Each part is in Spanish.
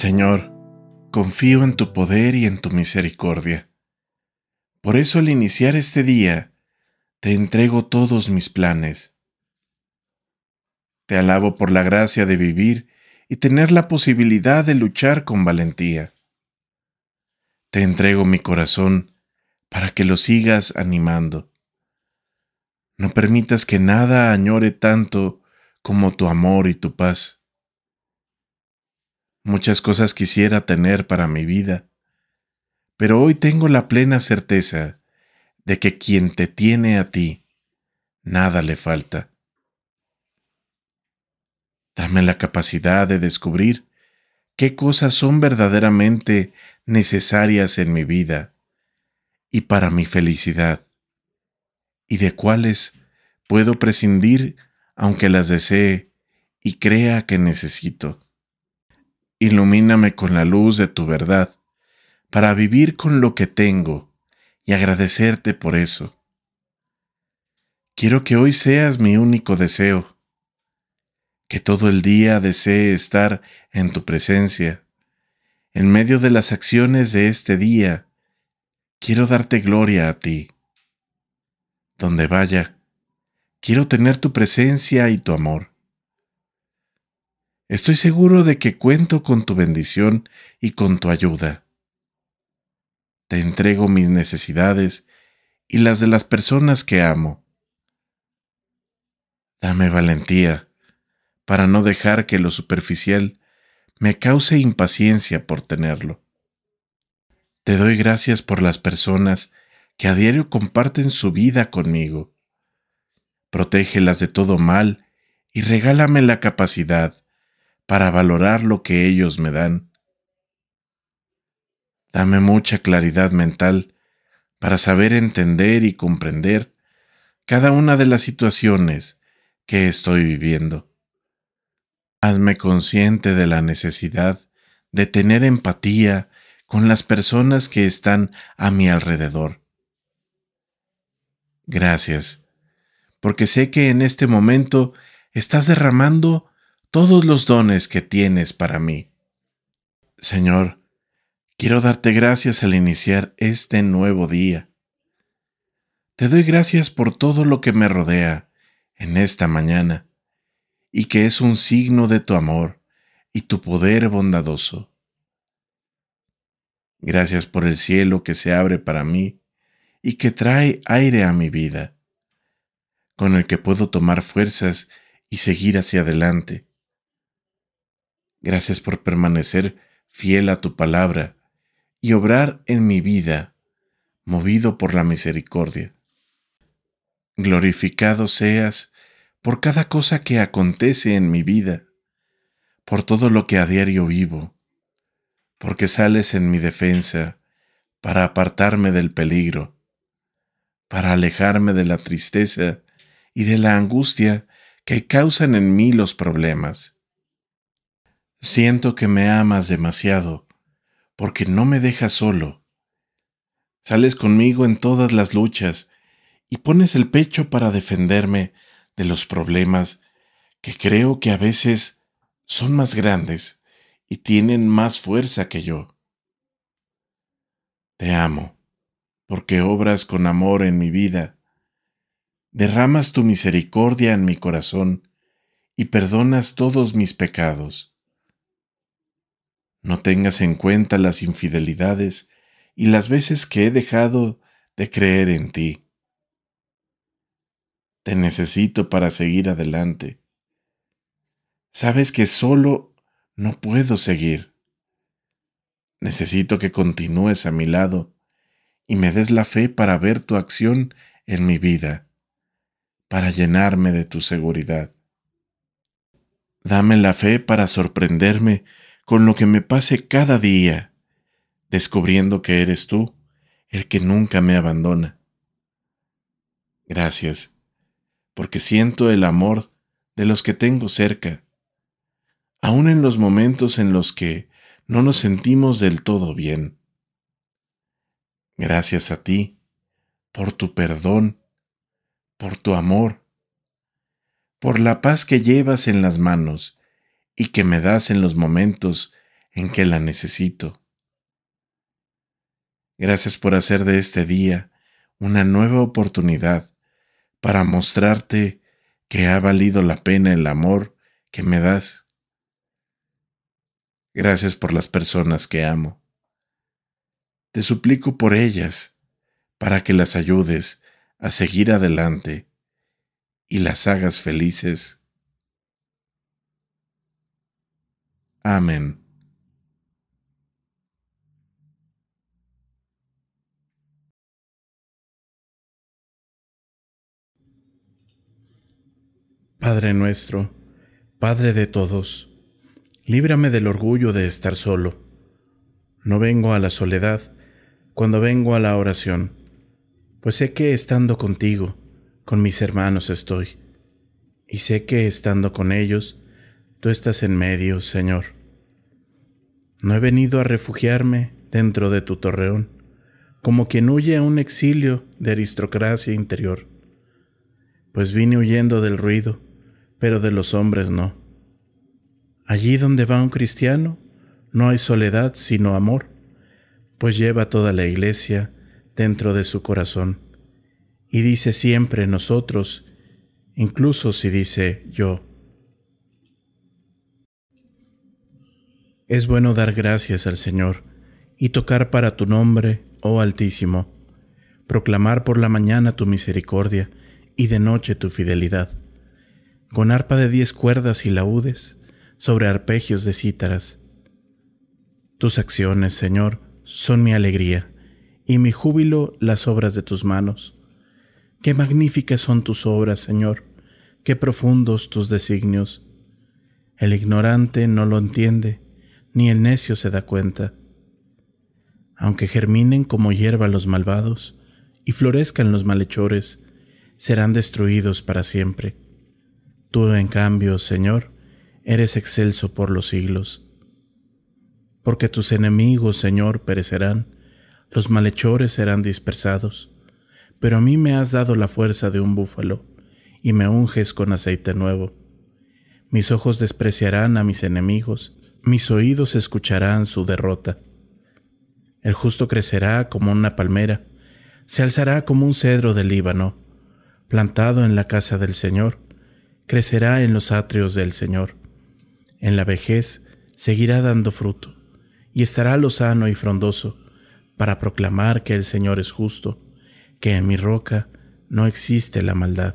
Señor, confío en tu poder y en tu misericordia. Por eso al iniciar este día, te entrego todos mis planes. Te alabo por la gracia de vivir y tener la posibilidad de luchar con valentía. Te entrego mi corazón para que lo sigas animando. No permitas que nada añore tanto como tu amor y tu paz. Muchas cosas quisiera tener para mi vida, pero hoy tengo la plena certeza de que quien te tiene a ti, nada le falta. Dame la capacidad de descubrir qué cosas son verdaderamente necesarias en mi vida y para mi felicidad, y de cuáles puedo prescindir aunque las desee y crea que necesito ilumíname con la luz de tu verdad, para vivir con lo que tengo y agradecerte por eso. Quiero que hoy seas mi único deseo, que todo el día desee estar en tu presencia. En medio de las acciones de este día, quiero darte gloria a ti. Donde vaya, quiero tener tu presencia y tu amor. Estoy seguro de que cuento con tu bendición y con tu ayuda. Te entrego mis necesidades y las de las personas que amo. Dame valentía para no dejar que lo superficial me cause impaciencia por tenerlo. Te doy gracias por las personas que a diario comparten su vida conmigo. Protégelas de todo mal y regálame la capacidad para valorar lo que ellos me dan. Dame mucha claridad mental para saber entender y comprender cada una de las situaciones que estoy viviendo. Hazme consciente de la necesidad de tener empatía con las personas que están a mi alrededor. Gracias, porque sé que en este momento estás derramando todos los dones que tienes para mí. Señor, quiero darte gracias al iniciar este nuevo día. Te doy gracias por todo lo que me rodea en esta mañana y que es un signo de tu amor y tu poder bondadoso. Gracias por el cielo que se abre para mí y que trae aire a mi vida, con el que puedo tomar fuerzas y seguir hacia adelante Gracias por permanecer fiel a tu palabra y obrar en mi vida, movido por la misericordia. Glorificado seas por cada cosa que acontece en mi vida, por todo lo que a diario vivo, porque sales en mi defensa para apartarme del peligro, para alejarme de la tristeza y de la angustia que causan en mí los problemas. Siento que me amas demasiado, porque no me dejas solo. Sales conmigo en todas las luchas y pones el pecho para defenderme de los problemas que creo que a veces son más grandes y tienen más fuerza que yo. Te amo, porque obras con amor en mi vida. Derramas tu misericordia en mi corazón y perdonas todos mis pecados. No tengas en cuenta las infidelidades y las veces que he dejado de creer en ti. Te necesito para seguir adelante. Sabes que solo no puedo seguir. Necesito que continúes a mi lado y me des la fe para ver tu acción en mi vida, para llenarme de tu seguridad. Dame la fe para sorprenderme con lo que me pase cada día, descubriendo que eres tú el que nunca me abandona. Gracias, porque siento el amor de los que tengo cerca, aun en los momentos en los que no nos sentimos del todo bien. Gracias a ti, por tu perdón, por tu amor, por la paz que llevas en las manos y que me das en los momentos en que la necesito. Gracias por hacer de este día una nueva oportunidad para mostrarte que ha valido la pena el amor que me das. Gracias por las personas que amo. Te suplico por ellas, para que las ayudes a seguir adelante y las hagas felices. Amén. Padre nuestro, Padre de todos, líbrame del orgullo de estar solo. No vengo a la soledad cuando vengo a la oración, pues sé que estando contigo, con mis hermanos estoy, y sé que estando con ellos, tú estás en medio, Señor. No he venido a refugiarme dentro de tu torreón, como quien huye a un exilio de aristocracia interior, pues vine huyendo del ruido, pero de los hombres no. Allí donde va un cristiano, no hay soledad sino amor, pues lleva toda la iglesia dentro de su corazón, y dice siempre nosotros, incluso si dice yo, Es bueno dar gracias al Señor y tocar para tu nombre, oh Altísimo, proclamar por la mañana tu misericordia y de noche tu fidelidad, con arpa de diez cuerdas y laúdes, sobre arpegios de cítaras. Tus acciones, Señor, son mi alegría, y mi júbilo las obras de tus manos. Qué magníficas son tus obras, Señor, qué profundos tus designios. El ignorante no lo entiende, ni el necio se da cuenta. Aunque germinen como hierba los malvados y florezcan los malhechores, serán destruidos para siempre. Tú, en cambio, Señor, eres excelso por los siglos. Porque tus enemigos, Señor, perecerán, los malhechores serán dispersados, pero a mí me has dado la fuerza de un búfalo, y me unges con aceite nuevo. Mis ojos despreciarán a mis enemigos, mis oídos escucharán su derrota. El justo crecerá como una palmera, se alzará como un cedro del Líbano, plantado en la casa del Señor, crecerá en los atrios del Señor. En la vejez seguirá dando fruto, y estará lozano y frondoso, para proclamar que el Señor es justo, que en mi roca no existe la maldad.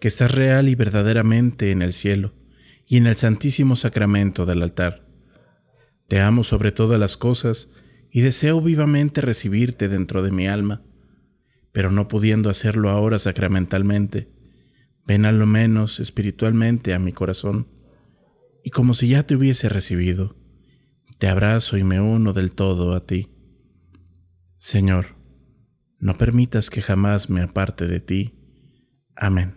que estás real y verdaderamente en el cielo y en el santísimo sacramento del altar. Te amo sobre todas las cosas y deseo vivamente recibirte dentro de mi alma, pero no pudiendo hacerlo ahora sacramentalmente, ven a lo menos espiritualmente a mi corazón, y como si ya te hubiese recibido, te abrazo y me uno del todo a ti. Señor, no permitas que jamás me aparte de ti. Amén.